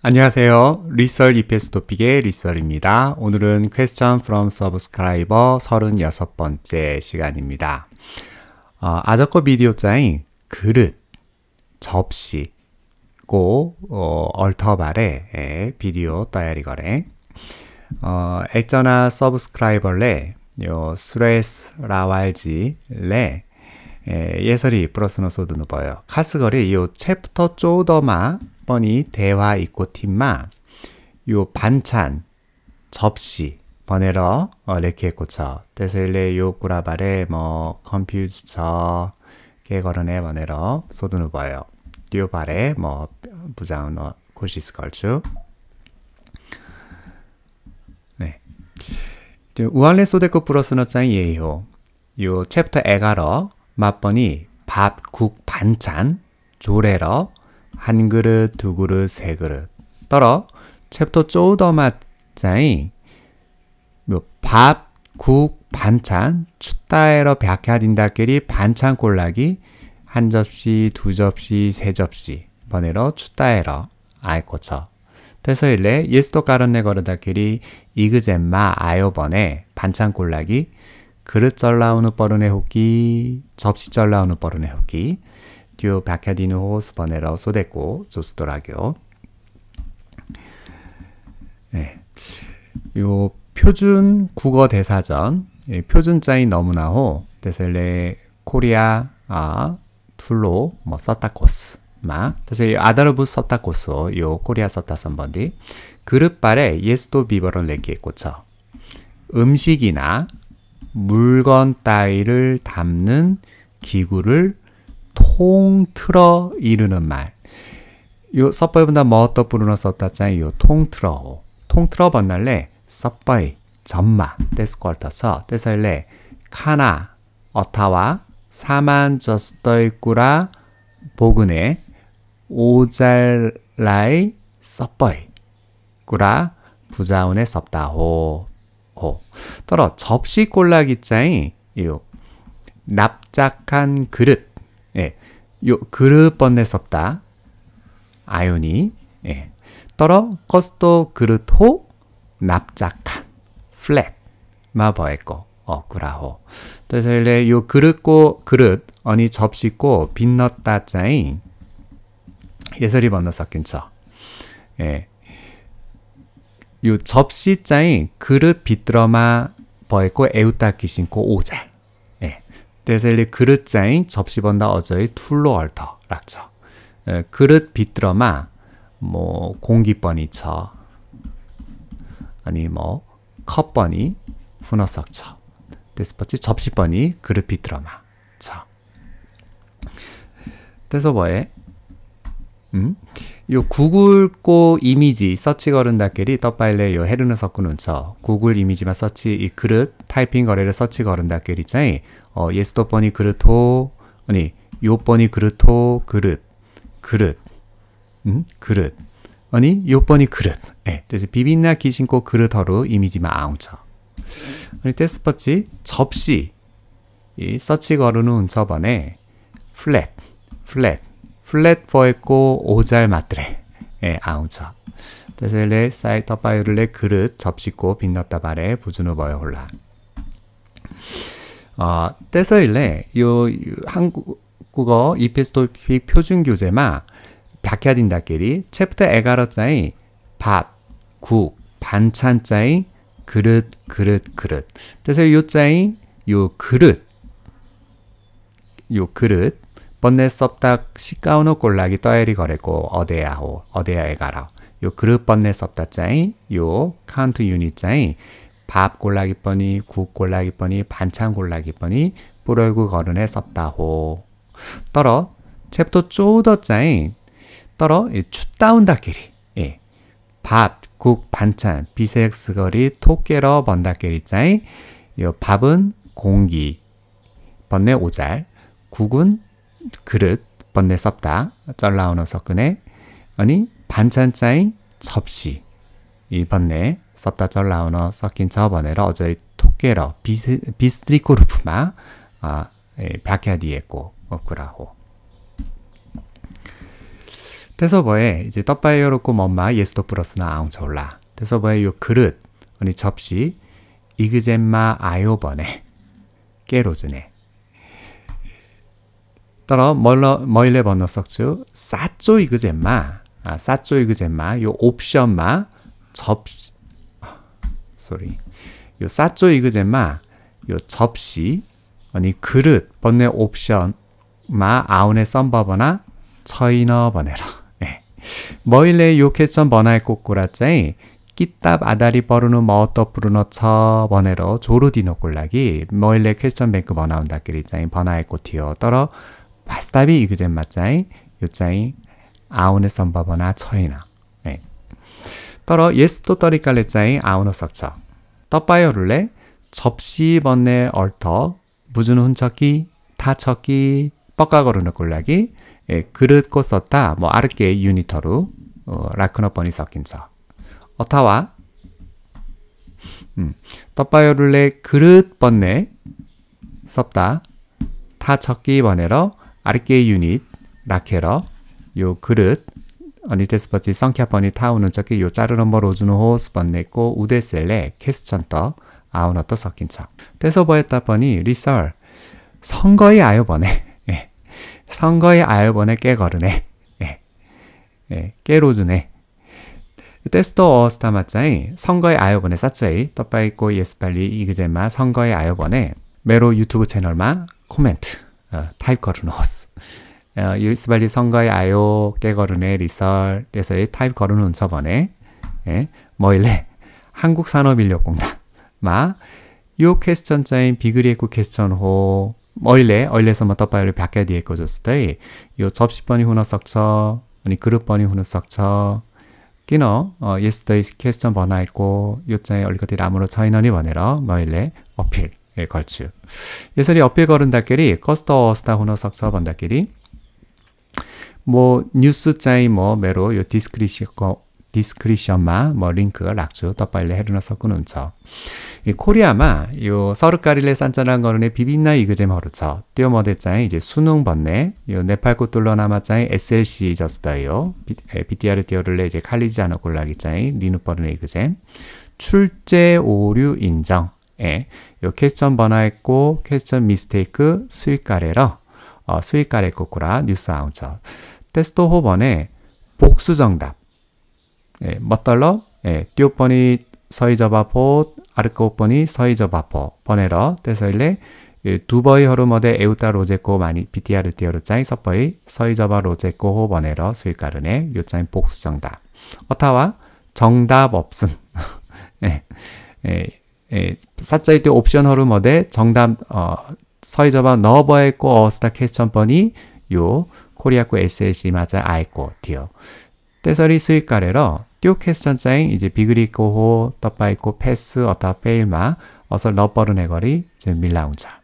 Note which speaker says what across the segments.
Speaker 1: 안녕하세요. 리썰 이페스 토픽의 리썰입니다. 오늘은 Question from Subscriber 36번째 시간입니다. 어, 아저코 비디오 짱인 그릇, 접시, 고, 어, 얼터발의 예, 비디오 따야리 거래. 어, 액전나 서브스크라이벌레, 요, 스레스 라왈지, 레, 예, 예설이 플러스노 소드누버요. 카스거리 요 챕터 쪼더마, 4번이 대화 있고 팀마 요 반찬 접시 번에러 어, 레키에 꽂혀 데셀레 요꾸라발에 뭐 컴퓨터 개거르네번에러 소드누버요 듀발에 뭐 부장노 고시스 걸추 네 우알레 소데코 플러스너 짱 예요 요 챕터 에가러 맛번이 밥 국 반찬 조레러 한 그릇, 두 그릇, 세 그릇. 떨어 챕터 쪼더마자이 뭐 밥, 국, 반찬, 춥다에러 백화딘다끼리 반찬 꼴락이한 접시, 두 접시, 세 접시 번에러 춥다에러 아이코쳐 대서 일래 예스도 까른네 거르다끼리 이그젠마 아요번에 반찬 꼴락이 그릇 절라우는 뻐르네 호끼 접시 절라우는 뻐르네 호끼 듀오 바카디노 스번에로 소데코 조스더라교. 네. 요 표준 국어 대사전 예, 표준자인 너무나호 데셀레 코리아 아 둘로 뭐 썼다코스 마그래 아다르부 썼다코스 요 코리아 썼다 선번디 그릇발에 예스도 비버런 레기에 꽂혀 음식이나 물건 따위를 담는 기구를 통틀어 이르는 말. 요 서빠이보다 뭐더 부르나 썼다잖요 통틀어. 통틀어 번날래 서빠이 전마 데스컬타서 데살래 카나 어타와 사만 저스더이꾸라 보근에 오잘라이 서빠이 꾸라 부자운에 섭다호 호 떨어 접시 꼴라기짜이 요 납작한 그릇 예. 요 그릇 번냈었다아요이 예. 떨어 커스토 그릇호 납작한 플랫 마버에거 어그라호 그래서 이래 요 그릇고 그릇 어니 접시고 빛났다 짜인 예설이 번너 섞괜 척. 예. 요 접시 짜인 그릇 비뚤어마 버에고 에우따 기신고 오자 데셀리 그릇자인 접시번다 어저의 툴로 얼터 락쳐 그릇 비뚤어마 뭐 공기번이 쳐 아니 뭐 컵번이 훈어석쳐 데스퍼치 접시번이 그릇 비뚤어마 쳐그서 뭐해? 음? 요 구글 고 이미지 서치 걸은 다끼리 떡발레 요 헤르느 섞은운처 구글 이미지만 서치 이 그릇 타이핑 거래를 서치 걸은 다끼리 짜이 어 예스도 번이 그릇호 아니 요 번이 그릇호 그릇 그릇 음 그릇 아니 요 번이 그릇 예 그래서 비빈나 기신고 그릇허루 이미지만 아웅처 아니 테스퍼치 접시 이 서치 걸르는 운처 번에 플랫 플랫 플랫퍼했고 오잘 맞드레 예, 아웅처 데셀레 사이 터파유를레 그릇 접시고 빛났다 발에 부준우 버여 홀라 어, 데서레 요, 한국어 이피스톨픽 표준 교재마 박야딘다끼리 챕터 에가러짜이 밥, 국, 반찬짜이 그릇, 그릇, 그릇. 그래 요짜이 요 그릇, 요 그릇 번네 썹닥 시까우노 골락이 떠에리 거래고 어데야호 어데야에 가라 요그룹 번네 썹닥 짜이 요 카운트 유닛 짜이 밥골락이 뻔히 국골락이 뻔히 반찬 골락이 뻔히 뿌러이구 거른에 썹다호 떨어 챕터 쪼더 짜이 떨어 이춥다운다 끼리 예. 밥, 국, 반찬, 비색 스거리, 토끼러 번다 끼리 짜이 요 밥은 공기 번네 오잘 국은 그릇 번네 썼다. 쩔라오너 석근에 아니 반찬짜인 접시 이 번네 썼다 쩔라오너 섞인 저번에로 어제 토끼로 비스 트리코르프마아 예, 박야디에고 오그라호 테서버에 이제 떡바이어로고 엄마 예스도 플러스나 아웅올라 테서버에 요 그릇 아니 접시 이그젠마 아요번에 깨로즈네 따라 멀러 멀레 번너석주 싸쪼이 그제마 아 싸쪼이 그제마 요 옵션마 접시 소리 아, 요 싸쪼이 그제마 요 접시 아니 그릇 번네 옵션 마 아운에 썸버버나 처이너 번해라 예. 머일레 요케션 번의 꼬꾸라짜이 끼답 아다리 버르는 머떠 부르너 처 번해로 조르디노 꼴라기 머일레 퀘스천 뱅크 번나운다 끼리짜이 번의 꼬티어 떨어 와사비 이그젠 맛자이 요자이 아우네 썸바버나 처이나 네. 떨어 예스또 떠리깔레자이 아우너 썩처 떡바이어룰레 접시 번네 얼터 무준 훈척기 타척기 뻑가거르는 골라기 예, 그릇 꽃 썼다 뭐 아르게 유니터루 어, 라크너 번이 섞인 저 어타와 음, 떡바이어룰레 그릇 번네 썼다 타척기 번에로 아르케 유닛, 라케러, 요 그릇, 어니테스퍼치 성캬퍼니 타우는 적기 요 짜르넘버 로즈노호 스번냈고 우데셀레 캐스천떠 아우너떠 섞인 척. 떼서버했다 보니 리설 선거의 아여번에 예. 선거의 아여번에 깨거르네 예. 예. 깨로즈네 테스토 어스타 마짜이 선거의 아여번에 사짜이 떡바이고 예스빨리 이그제마 선거의 아여번에 메로 유튜브 채널마 코멘트 어, 타입거른 호스. 어, 이스발리 선거의 아요 깨거른의 리설에서의 타입거른 운서번에 뭐일래 예, 한국 산업인력공단 마요 퀘스천 자인 비그리에코 퀘스천 호 얼레 얼레서만 떡바이를 바뀌 뒤에 꽂았을 때요 접시번이 훈어 썩쳐 아니 그룹번이 훈어 썩쳐 끼너 어, y e s 퀘스천 번화 있고 요자에 얼리거디 라무로 차이너니 번에러 뭐일래 어필 예, 걸츠. 예설이 옆에 걸은 닭끼리 커스터 스타 호너 석서 번 닭끼리 뭐 뉴스 짜이 뭐 메로 요 디스크리시 거 디스크리셔마 뭐 링크가 락주 떡발레 헤르나 서꾸처이 코리아마 요 서르카릴레 산짠한 거는에 비빈나 이그잼 허르처 뛰어머대짱에 이제 수능 번네 요 네팔 꽃돌러나마짱에 SLC 저스다요 BTR 뛰어를레 이제 칼리지 않아 골라기짱에 리누버르네 이그잼 출제 오류 인정 예, 요 퀘스천 번화했고 퀘스천 미스테이크 수익가래러 어, 수익가래 꼬꾸라 뉴스 아운처 테스트 호번에 복수 정답 예, 멋떨러 예, 듀오번이 서이저바포 아르코번이 서이저바포 번에러 떼서일래 예, 두버이 허르머데 에우타 로제코 많이 BTR 띠어로 짜이 서버이 서이저바 로제코 호번에러 수익가르네 요짜인 복수 정답 어타와 정답 없음 예, 예, 예, 사ーちゃ 옵션 허름어데 정답 어, 서이저번 너버에고 어스타 캐스천 번이 요 코리아코 SLC 맞아 아이코 디어 떼서리 수익가래로 띠오 캐스천 짜인 이제 비그리코호 떡바이코 패스 어타 페일마 어서 러버르 네거리 지금 밀라운자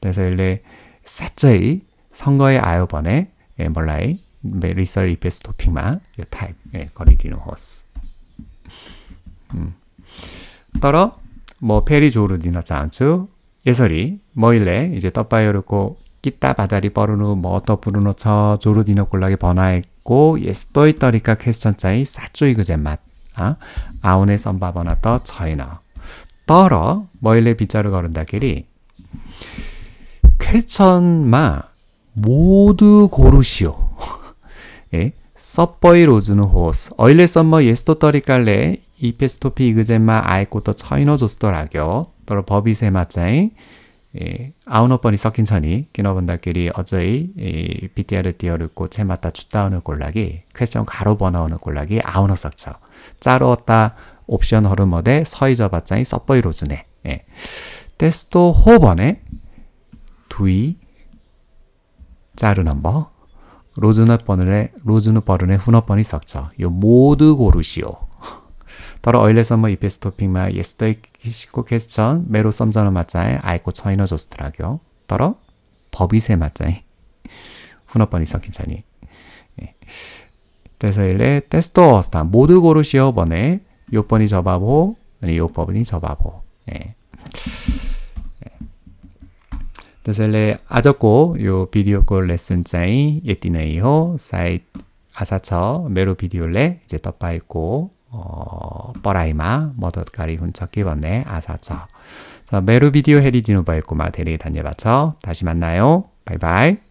Speaker 1: 그래서 일레 사짜이 선거의 아유번에 예, 몰라이 메 리설 이페스 토핑마 요 타입 예, 거리 디노 호스 음. 따라 뭐 페리 조르디나 잔츠 예설이 뭐일래 이제 떡바이어르고 끼따 바다리 뻐르누 뭐떠 부르노 쳐 조르디노 골라게 번화했고 예스떠 이더리까 퀘스천 짜이 사쪼이 그제맛 아아우네 썸바버나 떠처이나 떨어 뭐일래 빗자루 걸은다 길이 퀘스천마 모두 고르시오 예, 서버이 로즈는 호스 어일레 썸머 예스토 떠리깔레 이 페스토피 이그제마 아이코또 처이너조스더라교 또로 법이세 마짜이 아우노 번이 섞인 천이 끼너분다끼리 어저이 b 아 r 띄어르고 채맞다춥다오는 골락이 퀘스 가로 번나오는 골락이 아우노 썩쳐 짜로었다 옵션 허름어데 서이저바짜이 서보이로즈네 예. 테스토 호번에 두이 짜르 넘버 로즈너 번을에 로즈너 버른에 후너 번이 썩쳐 요 모두 고르시오 더러 어일레서 뭐 이피스토핑마 예스더이 키시코 캐스천 메로 썸자노 맞자에 아이코 처이너 조스트라교 더러 법이세 맞자에 훈어번이 섞인 자니 대서일레 예. 테스토 스타 모두 고르시오 번에 요번이 접하고 아니 요법이 접하고 예. 대서 예. 아저고 요 비디오 콜 레슨 짜이 예띠네이호 사이 아사처 메로 비디올레 이제 떡바 있고 어, 뻐라이마, 머덧가리 훈척기 번네 아사처. 자, 메루 비디오 헤리디노바의 꼬마 대리 다녀봤죠. 다시 만나요. 바이바이.